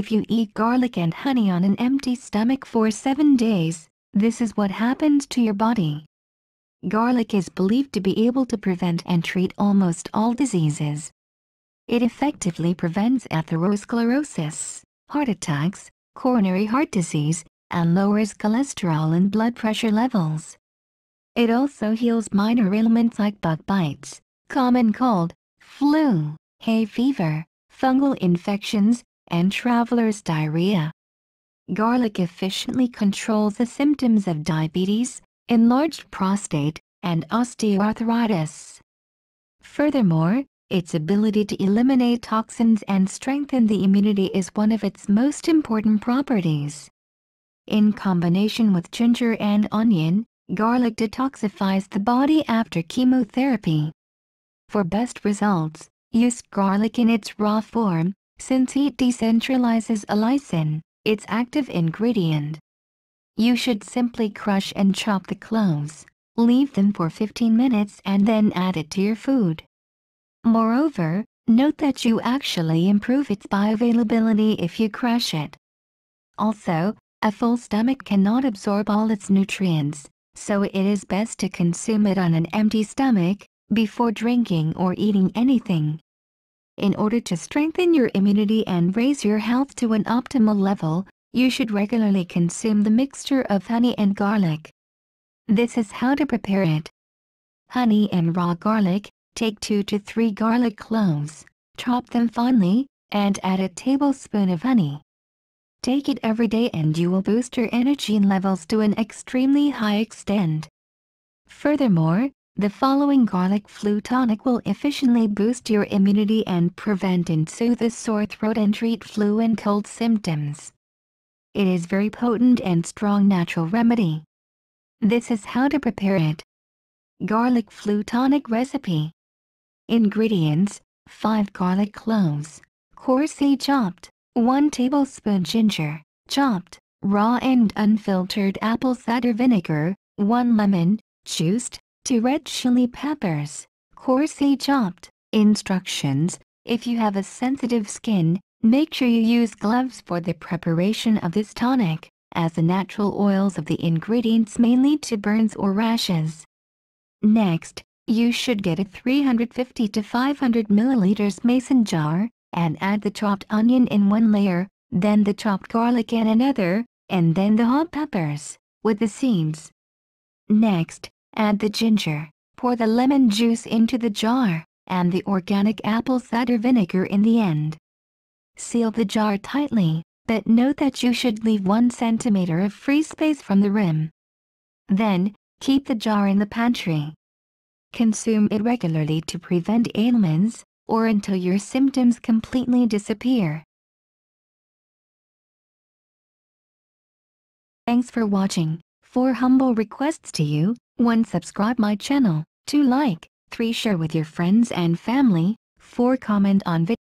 If you eat garlic and honey on an empty stomach for 7 days, this is what happens to your body. Garlic is believed to be able to prevent and treat almost all diseases. It effectively prevents atherosclerosis, heart attacks, coronary heart disease, and lowers cholesterol and blood pressure levels. It also heals minor ailments like bug bites, common cold, flu, hay fever, fungal infections, and traveler's diarrhea. Garlic efficiently controls the symptoms of diabetes, enlarged prostate, and osteoarthritis. Furthermore, its ability to eliminate toxins and strengthen the immunity is one of its most important properties. In combination with ginger and onion, garlic detoxifies the body after chemotherapy. For best results, use garlic in its raw form, since it decentralizes a lysin, its active ingredient. You should simply crush and chop the cloves, leave them for 15 minutes and then add it to your food. Moreover, note that you actually improve its bioavailability if you crush it. Also, a full stomach cannot absorb all its nutrients, so it is best to consume it on an empty stomach, before drinking or eating anything. In order to strengthen your immunity and raise your health to an optimal level, you should regularly consume the mixture of honey and garlic. This is how to prepare it. Honey and raw garlic, take 2 to 3 garlic cloves, chop them finely, and add a tablespoon of honey. Take it every day and you will boost your energy levels to an extremely high extent. Furthermore, the following garlic flu tonic will efficiently boost your immunity and prevent and soothe a sore throat and treat flu and cold symptoms. It is very potent and strong natural remedy. This is how to prepare it. Garlic flu tonic recipe. Ingredients, 5 garlic cloves, coarsely chopped, 1 tablespoon ginger, chopped, raw and unfiltered apple cider vinegar, 1 lemon, juiced, to red chili peppers, coarsely chopped. Instructions If you have a sensitive skin, make sure you use gloves for the preparation of this tonic, as the natural oils of the ingredients may lead to burns or rashes. Next, you should get a 350 to 500 milliliters mason jar, and add the chopped onion in one layer, then the chopped garlic in another, and then the hot peppers, with the seeds. Next, Add the ginger, pour the lemon juice into the jar, and the organic apple cider vinegar in the end. Seal the jar tightly, but note that you should leave 1 centimeter of free space from the rim. Then, keep the jar in the pantry. Consume it regularly to prevent ailments, or until your symptoms completely disappear. Thanks for watching. 4 humble requests to you, 1 subscribe my channel, 2 like, 3 share with your friends and family, 4 comment on video.